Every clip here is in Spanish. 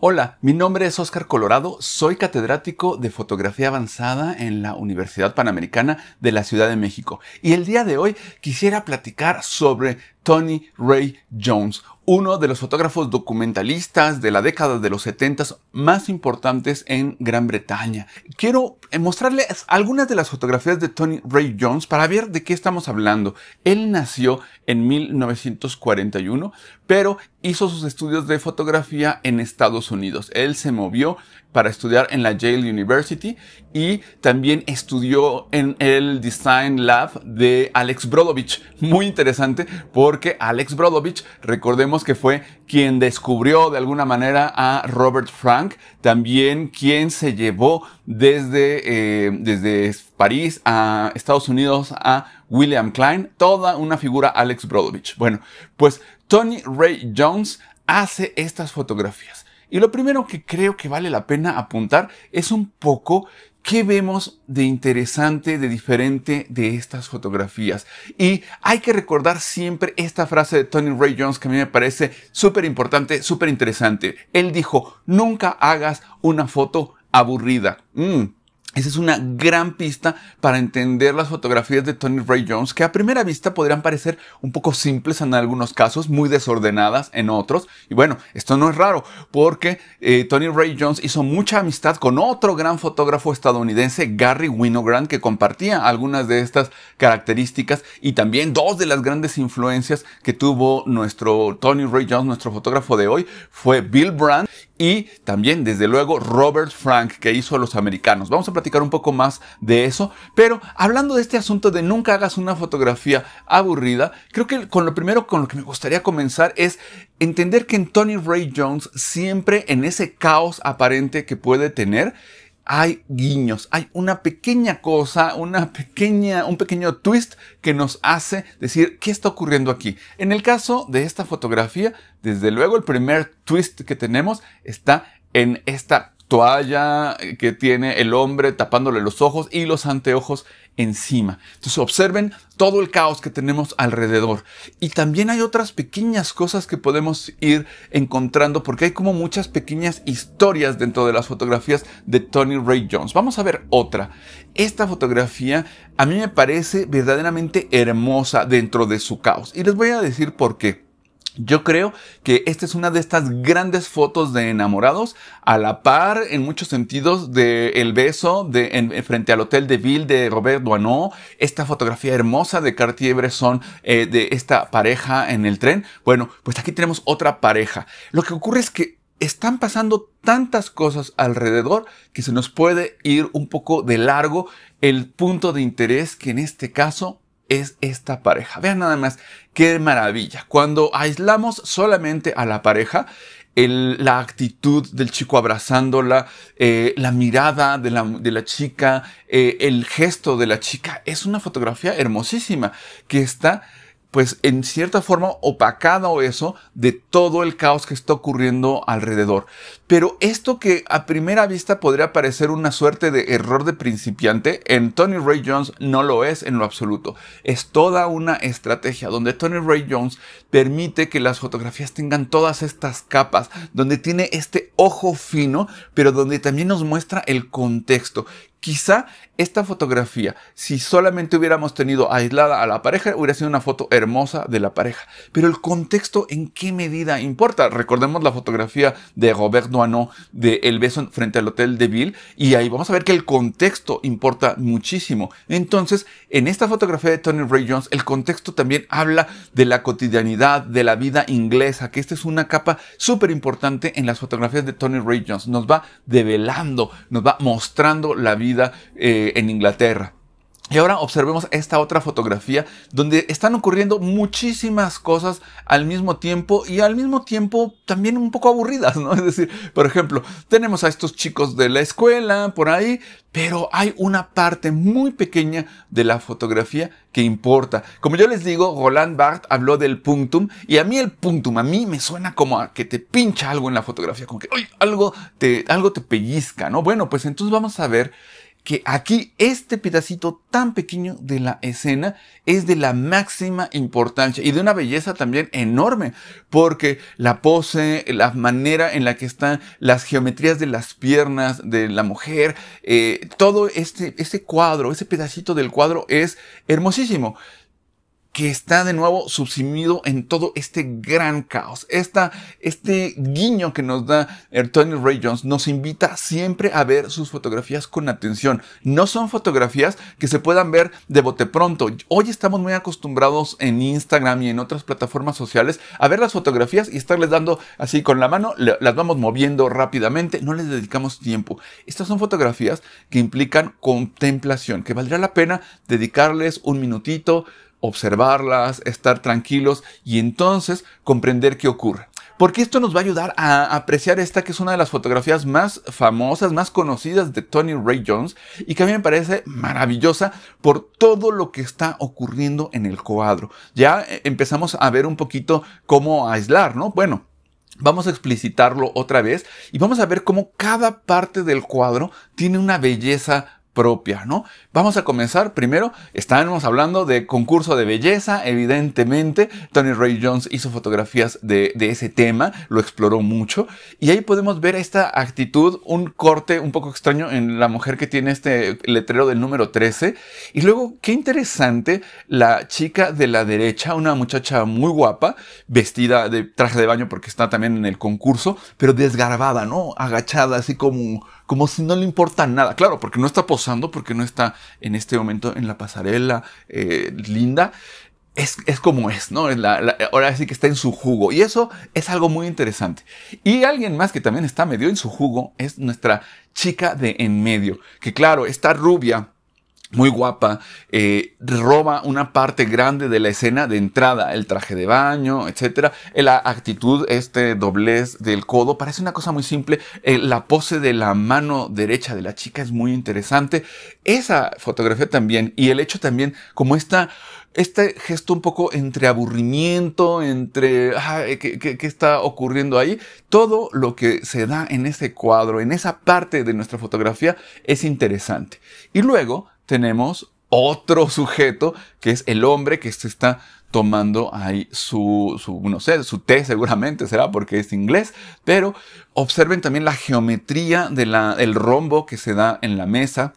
Hola, mi nombre es Óscar Colorado, soy catedrático de fotografía avanzada en la Universidad Panamericana de la Ciudad de México y el día de hoy quisiera platicar sobre Tony Ray Jones, uno de los fotógrafos documentalistas de la década de los 70 más importantes en Gran Bretaña. Quiero mostrarles algunas de las fotografías de Tony Ray Jones para ver de qué estamos hablando. Él nació en 1941, pero hizo sus estudios de fotografía en Estados Unidos. Él se movió para estudiar en la Yale University y también estudió en el Design Lab de Alex Brodovich. Muy interesante porque Alex Brodovich, recordemos que fue quien descubrió de alguna manera a Robert Frank, también quien se llevó desde, eh, desde París a Estados Unidos a William Klein, toda una figura Alex Brodovich. Bueno, pues Tony Ray Jones hace estas fotografías. Y lo primero que creo que vale la pena apuntar es un poco qué vemos de interesante, de diferente de estas fotografías. Y hay que recordar siempre esta frase de Tony Ray Jones que a mí me parece súper importante, súper interesante. Él dijo, nunca hagas una foto aburrida. Mm. Esa es una gran pista para entender las fotografías de Tony Ray Jones, que a primera vista podrían parecer un poco simples en algunos casos, muy desordenadas en otros. Y bueno, esto no es raro, porque eh, Tony Ray Jones hizo mucha amistad con otro gran fotógrafo estadounidense, Gary Winogrand, que compartía algunas de estas características y también dos de las grandes influencias que tuvo nuestro Tony Ray Jones, nuestro fotógrafo de hoy, fue Bill Brandt y también, desde luego, Robert Frank, que hizo a los americanos. Vamos platicar un poco más de eso. Pero hablando de este asunto de nunca hagas una fotografía aburrida, creo que con lo primero con lo que me gustaría comenzar es entender que en Tony Ray Jones siempre en ese caos aparente que puede tener, hay guiños, hay una pequeña cosa, una pequeña, un pequeño twist que nos hace decir qué está ocurriendo aquí. En el caso de esta fotografía, desde luego el primer twist que tenemos está en esta toalla que tiene el hombre tapándole los ojos y los anteojos encima. Entonces observen todo el caos que tenemos alrededor. Y también hay otras pequeñas cosas que podemos ir encontrando porque hay como muchas pequeñas historias dentro de las fotografías de Tony Ray Jones. Vamos a ver otra. Esta fotografía a mí me parece verdaderamente hermosa dentro de su caos. Y les voy a decir por qué. Yo creo que esta es una de estas grandes fotos de enamorados, a la par en muchos sentidos de beso de, en, frente al Hotel de Ville de Robert Duaneau, esta fotografía hermosa de Cartier-Bresson eh, de esta pareja en el tren. Bueno, pues aquí tenemos otra pareja. Lo que ocurre es que están pasando tantas cosas alrededor que se nos puede ir un poco de largo el punto de interés que en este caso es esta pareja. Vean nada más qué maravilla. Cuando aislamos solamente a la pareja, la actitud del chico abrazándola, eh, la mirada de la, chica, eh, el gesto de la chica, es una fotografía hermosísima que está pues en cierta forma opacado eso de todo el caos que está ocurriendo alrededor. Pero esto que a primera vista podría parecer una suerte de error de principiante, en Tony Ray Jones no lo es en lo absoluto. Es toda una estrategia donde Tony Ray Jones permite que las fotografías tengan todas estas capas, donde tiene este ojo fino, pero donde también nos muestra el contexto Quizá esta fotografía, si solamente hubiéramos tenido aislada a la pareja, hubiera sido una foto hermosa de la pareja. Pero el contexto, ¿en qué medida importa? Recordemos la fotografía de Robert Doisneau de El beso frente al Hotel de Ville, y ahí vamos a ver que el contexto importa muchísimo. Entonces, en esta fotografía de Tony Ray Jones, el contexto también habla de la cotidianidad, de la vida inglesa, que esta es una capa súper importante en las fotografías de Tony Ray Jones. Nos va develando, nos va mostrando la vida eh, en Inglaterra. Y ahora observemos esta otra fotografía donde están ocurriendo muchísimas cosas al mismo tiempo y al mismo tiempo también un poco aburridas, ¿no? Es decir, por ejemplo, tenemos a estos chicos de la escuela por ahí, pero hay una parte muy pequeña de la fotografía que importa. Como yo les digo, Roland Barthes habló del punctum y a mí el punctum a mí me suena como a que te pincha algo en la fotografía, como que, algo te algo te pellizca, ¿no? Bueno, pues entonces vamos a ver que aquí este pedacito tan pequeño de la escena es de la máxima importancia y de una belleza también enorme, porque la pose, la manera en la que están las geometrías de las piernas de la mujer, eh, todo este, este cuadro, ese pedacito del cuadro es hermosísimo que está de nuevo subsumido en todo este gran caos. Esta, este guiño que nos da Tony Ray Jones nos invita siempre a ver sus fotografías con atención. No son fotografías que se puedan ver de bote pronto. Hoy estamos muy acostumbrados en Instagram y en otras plataformas sociales a ver las fotografías y estarles dando así con la mano, las vamos moviendo rápidamente, no les dedicamos tiempo. Estas son fotografías que implican contemplación, que valdría la pena dedicarles un minutito, observarlas, estar tranquilos y entonces comprender qué ocurre. Porque esto nos va a ayudar a apreciar esta que es una de las fotografías más famosas, más conocidas de Tony Ray Jones y que a mí me parece maravillosa por todo lo que está ocurriendo en el cuadro. Ya eh, empezamos a ver un poquito cómo aislar, ¿no? Bueno, Vamos a explicitarlo otra vez y vamos a ver cómo cada parte del cuadro tiene una belleza propia, ¿no? Vamos a comenzar. Primero, estábamos hablando de concurso de belleza, evidentemente. Tony Ray Jones hizo fotografías de, ese tema, lo exploró mucho. Y ahí podemos ver esta actitud, un corte un poco extraño en la mujer que tiene este letrero del número 13. Y luego, qué interesante, la chica de la derecha, una muchacha muy guapa, vestida de traje de baño porque está también en el concurso, pero desgarbada, ¿no? Agachada, así como como si no le importa nada. Claro, porque no está posando, porque no está en este momento en la pasarela eh, linda. Es, es, como es, ¿no? ahora sí que está en su jugo. Y eso es algo muy interesante. Y alguien más que también está medio en su jugo es nuestra chica de en medio. Que claro, está rubia muy guapa, eh, roba una parte grande de la escena de entrada, el traje de baño, etc. Eh, la actitud, este doblez del codo, parece una cosa muy simple. Eh, la pose de la mano derecha de la chica es muy interesante. Esa fotografía también, y el hecho también, como esta, este gesto un poco entre aburrimiento, entre ah, qué está ocurriendo ahí, todo lo que se da en ese cuadro, en esa parte de nuestra fotografía, es interesante. Y luego, tenemos otro sujeto que es el hombre que se está tomando ahí su, su, no sé, su té seguramente será porque es inglés, pero observen también la geometría del rombo que se da en la mesa.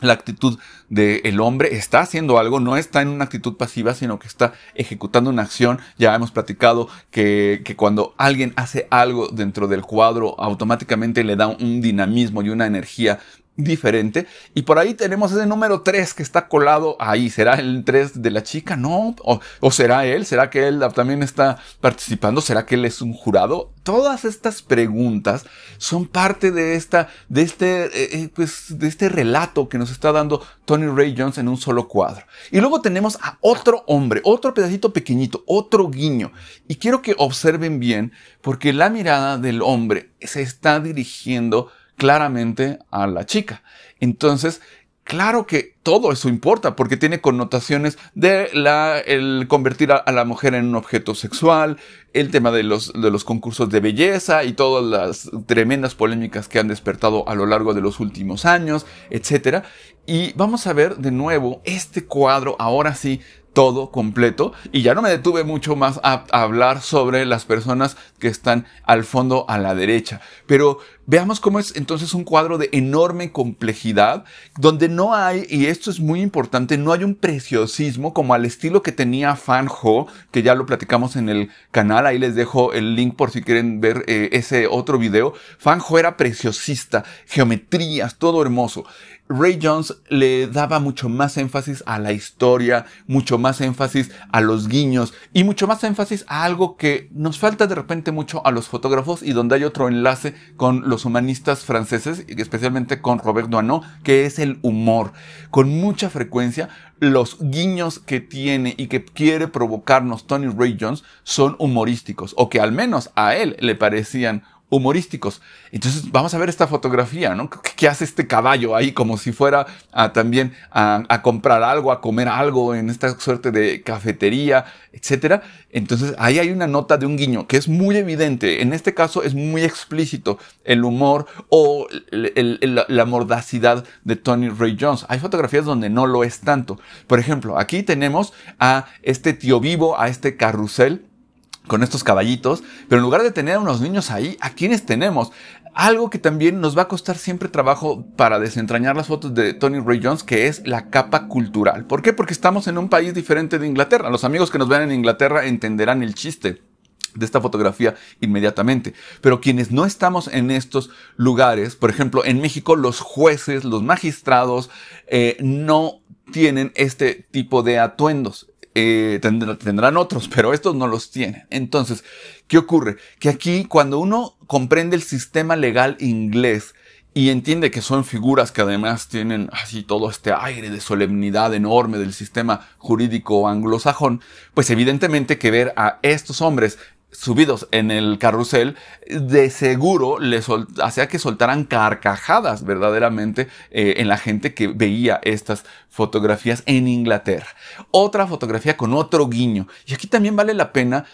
La actitud del hombre está haciendo algo, no está en una actitud pasiva, sino que está ejecutando una acción. Ya hemos platicado que, que cuando alguien hace algo dentro del cuadro, automáticamente le da un dinamismo y una energía diferente. Y por ahí tenemos ese número 3 que está colado ahí. ¿Será el 3 de la chica? No. ¿O, será él? ¿Será que él también está participando? ¿Será que él es un jurado? Todas estas preguntas son parte de esta, de este, eh, eh, pues, de este relato que nos está dando Tony Ray Jones en un solo cuadro. Y luego tenemos a otro hombre, otro pedacito pequeñito, otro guiño. Y quiero que observen bien porque la mirada del hombre se está dirigiendo claramente a la chica. Entonces, Claro que todo eso importa porque tiene connotaciones de la, convertir a, la mujer en un objeto sexual, el tema de los, de los concursos de belleza y todas las tremendas polémicas que han despertado a lo largo de los últimos años, etc. Y vamos a ver de nuevo este cuadro, ahora sí, todo completo. Y ya no me detuve mucho más a, a hablar sobre las personas que están al fondo a la derecha. Pero Veamos cómo es entonces un cuadro de enorme complejidad, donde no hay, y esto es muy importante, no hay un preciosismo como al estilo que tenía Fan Ho, que ya lo platicamos en el canal, ahí les dejo el link por si quieren ver eh, ese otro video. Fan Ho era preciosista, geometrías, todo hermoso. Ray Jones le daba mucho más énfasis a la historia, mucho más énfasis a los guiños y mucho más énfasis a algo que nos falta de repente mucho a los fotógrafos y donde hay otro enlace con los los humanistas franceses, especialmente con Robert Doisneau, que es el humor. Con mucha frecuencia, los guiños que tiene y que quiere provocarnos Tony Ray Jones son humorísticos, o que al menos a él le parecían humorísticos. Entonces vamos a ver esta fotografía, ¿no? ¿Qué, hace este caballo ahí como si fuera a, también a, comprar algo, a comer algo en esta suerte de cafetería, etcétera? Entonces ahí hay una nota de un guiño que es muy evidente. En este caso es muy explícito el humor o la mordacidad de Tony Ray Jones. Hay fotografías donde no lo es tanto. Por ejemplo, aquí tenemos a este tío vivo, a este carrusel con estos caballitos, pero en lugar de tener a unos niños ahí, ¿a quiénes tenemos? Algo que también nos va a costar siempre trabajo para desentrañar las fotos de Tony Ray Jones, que es la capa cultural. ¿Por qué? Porque estamos en un país diferente de Inglaterra. Los amigos que nos vean en Inglaterra entenderán el chiste de esta fotografía inmediatamente. Pero quienes no estamos en estos lugares, por ejemplo, en México los jueces, los magistrados, eh, no tienen este tipo de atuendos. Eh, tendrán otros, pero estos no los tienen. Entonces, ¿qué ocurre? Que aquí cuando uno comprende el sistema legal inglés, y entiende que son figuras que además tienen así todo este aire de solemnidad enorme del sistema jurídico anglosajón, pues evidentemente que ver a estos hombres subidos en el carrusel, de seguro les hacía que soltaran carcajadas verdaderamente eh, en la gente que veía estas fotografías en Inglaterra. Otra fotografía con otro guiño. Y aquí también vale la pena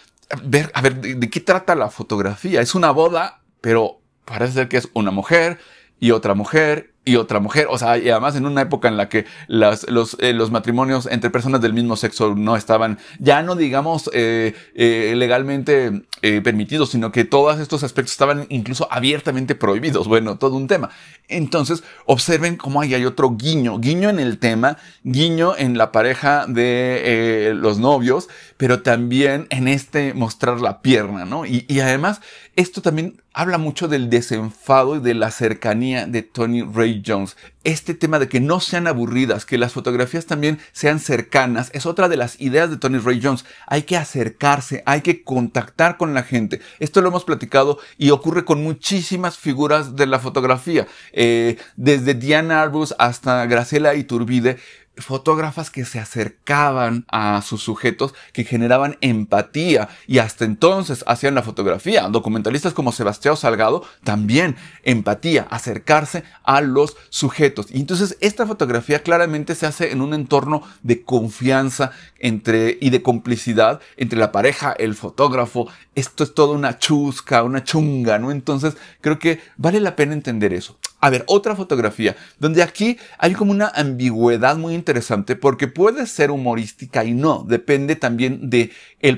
ver, a ver, de, de qué trata la fotografía. Es una boda, pero parece ser que es una mujer y otra mujer y otra mujer. O sea, y además en una época en la que las, los, eh, los, matrimonios entre personas del mismo sexo no estaban, ya no digamos eh, eh, legalmente permitidos, sino que todos estos aspectos estaban incluso abiertamente prohibidos. Bueno, todo un tema. Entonces, observen cómo ahí hay otro guiño, guiño en el tema, guiño en la pareja de eh, los novios, pero también en este mostrar la pierna, ¿no? y además, esto también habla mucho del desenfado y de la cercanía de Tony Ray Jones este tema de que no sean aburridas, que las fotografías también sean cercanas, es otra de las ideas de Tony Ray Jones. Hay que acercarse, hay que contactar con la gente. Esto lo hemos platicado y ocurre con muchísimas figuras de la fotografía, eh, desde Diana Arbus hasta Graciela Iturbide fotógrafas que se acercaban a sus sujetos, que generaban empatía y hasta entonces hacían la fotografía. Documentalistas como Sebastián Salgado también empatía, acercarse a los sujetos. Y entonces esta fotografía claramente se hace en un entorno de confianza entre, y de complicidad entre la pareja, el fotógrafo. Esto es toda una chusca, una chunga, ¿no? Entonces creo que vale la pena entender eso. A ver, otra fotografía, donde aquí hay como una ambigüedad muy interesante porque puede ser humorística y no, depende también de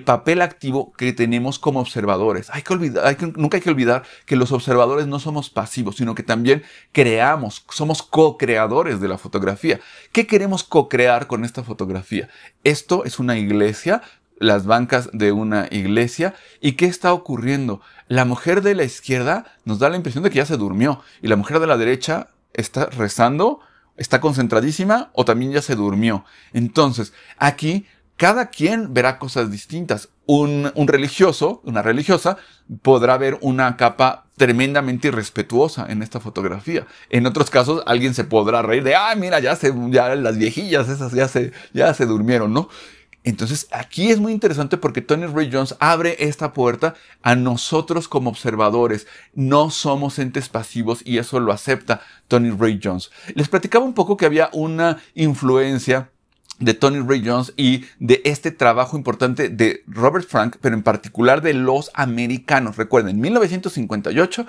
papel activo que tenemos como observadores. Hay que olvidar, nunca hay que olvidar que los observadores no somos pasivos, sino que también creamos, somos co-creadores de la fotografía. ¿Qué queremos co-crear con esta fotografía? Esto es una iglesia las bancas de una iglesia. ¿Y qué está ocurriendo? La mujer de la izquierda nos da la impresión de que ya se durmió y la mujer de la derecha está rezando, está concentradísima o también ya se durmió. Entonces, aquí cada quien verá cosas distintas. Un, un, religioso, una religiosa, podrá ver una capa tremendamente irrespetuosa en esta fotografía. En otros casos, alguien se podrá reír de, ah, mira, ya se, ya las viejillas esas ya se, ya se durmieron, ¿no? Entonces aquí es muy interesante porque Tony Ray Jones abre esta puerta a nosotros como observadores. No somos entes pasivos y eso lo acepta Tony Ray Jones. Les platicaba un poco que había una influencia de Tony Ray Jones y de este trabajo importante de Robert Frank, pero en particular de los americanos. Recuerden, en 1958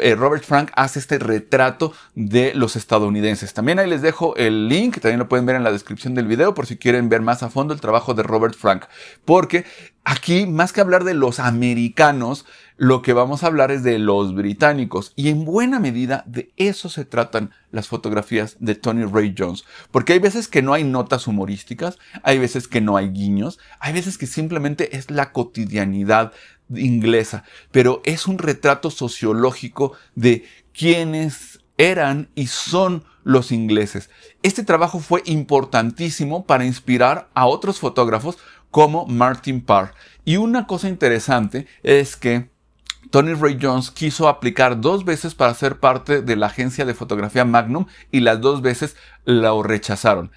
eh, Robert Frank hace este retrato de los estadounidenses. También ahí les dejo el link, también lo pueden ver en la descripción del video por si quieren ver más a fondo el trabajo de Robert Frank. Porque aquí, más que hablar de los americanos, lo que vamos a hablar es de los británicos. Y en buena medida de eso se tratan las fotografías de Tony Ray Jones. Porque hay veces que no hay notas humorísticas, hay veces que no hay guiños, hay veces que simplemente es la cotidianidad inglesa, pero es un retrato sociológico de quiénes eran y son los ingleses. Este trabajo fue importantísimo para inspirar a otros fotógrafos como Martin Parr. Y una cosa interesante es que Tony Ray Jones quiso aplicar dos veces para ser parte de la agencia de fotografía Magnum y las dos veces lo rechazaron.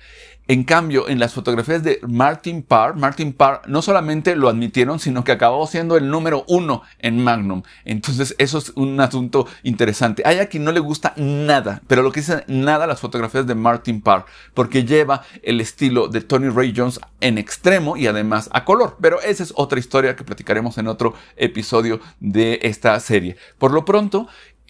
En cambio, en las fotografías de Martin Parr, Martin Parr no solamente lo admitieron, sino que acabó siendo el número uno en Magnum. Entonces, eso es un asunto interesante. Hay a quien no le gusta nada, pero lo que dice nada las fotografías de Martin Parr, porque lleva el estilo de Tony Ray Jones en extremo y además a color. Pero esa es otra historia que platicaremos en otro episodio de esta serie. Por lo pronto,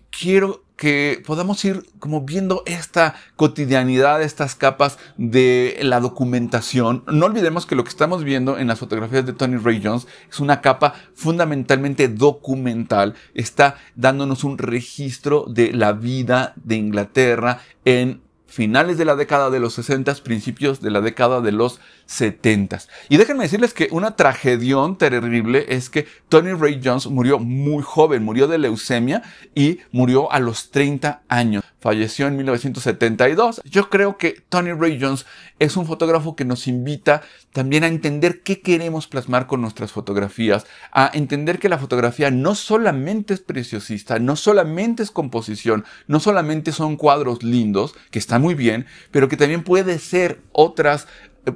quiero que podamos ir como viendo esta cotidianidad, estas capas de la documentación. No olvidemos que lo que estamos viendo en las fotografías de Tony Ray Jones es una capa fundamentalmente documental. Está dándonos un registro de la vida de Inglaterra en finales de la década de los 60, principios de la década de los 70. Y déjenme decirles que una tragedión terrible es que Tony Ray Jones murió muy joven, murió de leucemia y murió a los 30 años. Falleció en 1972. Yo creo que Tony Ray Jones es un fotógrafo que nos invita también a entender qué queremos plasmar con nuestras fotografías, a entender que la fotografía no solamente es preciosista, no solamente es composición, no solamente son cuadros lindos, que están muy bien, pero que también puede ser otras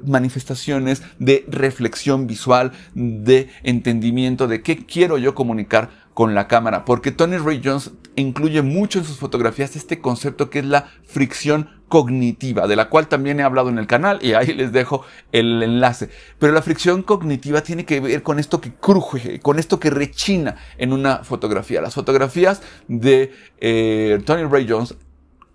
manifestaciones de reflexión visual, de entendimiento de qué quiero yo comunicar con la cámara, porque Tony Ray Jones incluye mucho en sus fotografías este concepto que es la fricción cognitiva, de la cual también he hablado en el canal y ahí les dejo el enlace. Pero la fricción cognitiva tiene que ver con esto que cruje, con esto que rechina en una fotografía. Las fotografías de eh, Tony Ray Jones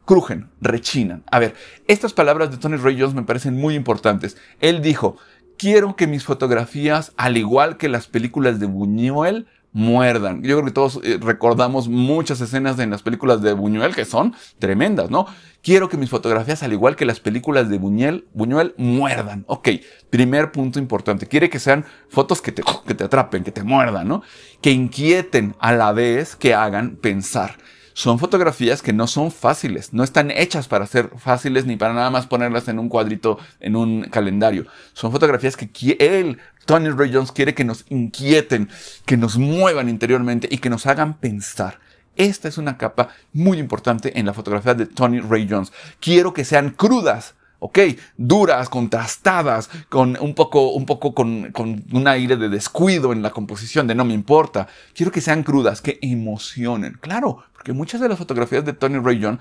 crujen, rechinan. A ver, estas palabras de Tony Ray Jones me parecen muy importantes. Él dijo, quiero que mis fotografías, al igual que las películas de Buñuel, muerdan. Yo creo que todos eh, recordamos muchas escenas en las películas de Buñuel que son tremendas, ¿no? Quiero que mis fotografías, al igual que las películas de Buñuel, Buñuel muerdan. Ok, primer punto importante. Quiere que sean fotos que te, que te atrapen, que te muerdan, ¿no? Que inquieten a la vez que hagan pensar son fotografías que no son fáciles, no están hechas para ser fáciles ni para nada más ponerlas en un cuadrito, en un calendario. Son fotografías que él, Tony Ray Jones, quiere que nos inquieten, que nos muevan interiormente y que nos hagan pensar. Esta es una capa muy importante en la fotografía de Tony Ray Jones. Quiero que sean crudas, ¿ok? Duras, contrastadas, con un poco, un poco con, con, un aire de descuido en la composición, de no me importa. Quiero que sean crudas, que emocionen. Claro, porque muchas de las fotografías de Tony Ray John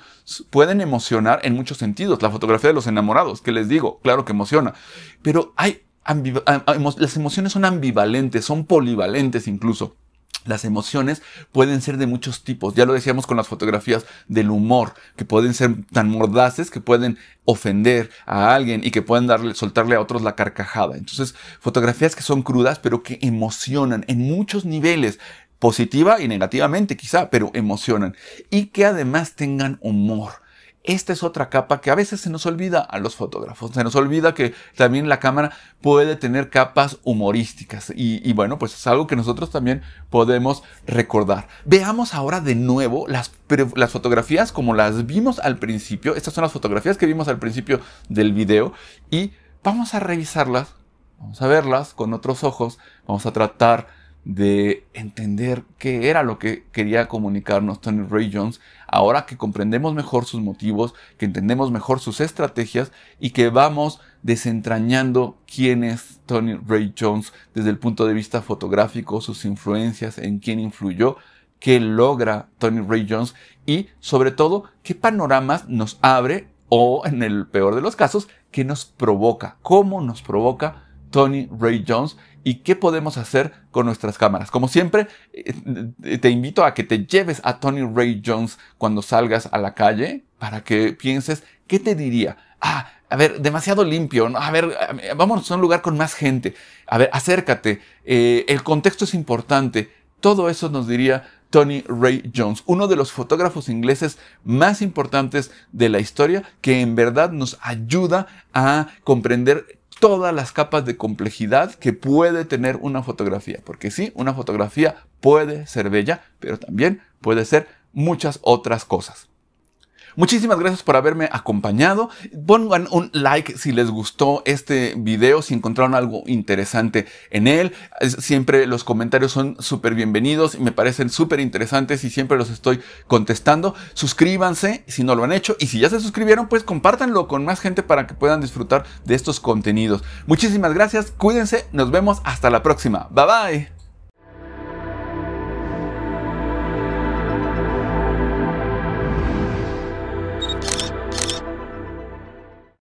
pueden emocionar en muchos sentidos. La fotografía de los enamorados, que les digo, claro que emociona. Pero hay las emociones son ambivalentes, son polivalentes incluso. Las emociones pueden ser de muchos tipos. Ya lo decíamos con las fotografías del humor, que pueden ser tan mordaces que pueden ofender a alguien y que pueden darle, soltarle a otros la carcajada. Entonces, fotografías que son crudas, pero que emocionan en muchos niveles positiva y negativamente quizá, pero emocionan. Y que además tengan humor esta es otra capa que a veces se nos olvida a los fotógrafos. Se nos olvida que también la cámara puede tener capas humorísticas. Y, bueno, pues es algo que nosotros también podemos recordar. Veamos ahora de nuevo las, las fotografías como las vimos al principio. Estas son las fotografías que vimos al principio del video. Y vamos a revisarlas. Vamos a verlas con otros ojos. Vamos a tratar de entender qué era lo que quería comunicarnos Tony Ray Jones, ahora que comprendemos mejor sus motivos, que entendemos mejor sus estrategias y que vamos desentrañando quién es Tony Ray Jones desde el punto de vista fotográfico, sus influencias, en quién influyó, qué logra Tony Ray Jones y sobre todo qué panoramas nos abre o en el peor de los casos, qué nos provoca, cómo nos provoca Tony Ray Jones y qué podemos hacer con nuestras cámaras. Como siempre, eh, te invito a que te lleves a Tony Ray Jones cuando salgas a la calle para que pienses qué te diría. Ah, a ver, demasiado limpio, a ver, vamos a un lugar con más gente, a ver, acércate, eh, el contexto es importante, todo eso nos diría Tony Ray Jones, uno de los fotógrafos ingleses más importantes de la historia, que en verdad nos ayuda a comprender todas las capas de complejidad que puede tener una fotografía. Porque sí, una fotografía puede ser bella, pero también puede ser muchas otras cosas. Muchísimas gracias por haberme acompañado. Pongan un like si les gustó este video, si encontraron algo interesante en él. Siempre los comentarios son súper bienvenidos y me parecen súper interesantes y siempre los estoy contestando. Suscríbanse si no lo han hecho y si ya se suscribieron, pues compártanlo con más gente para que puedan disfrutar de estos contenidos. Muchísimas gracias, cuídense, nos vemos hasta la próxima. Bye bye.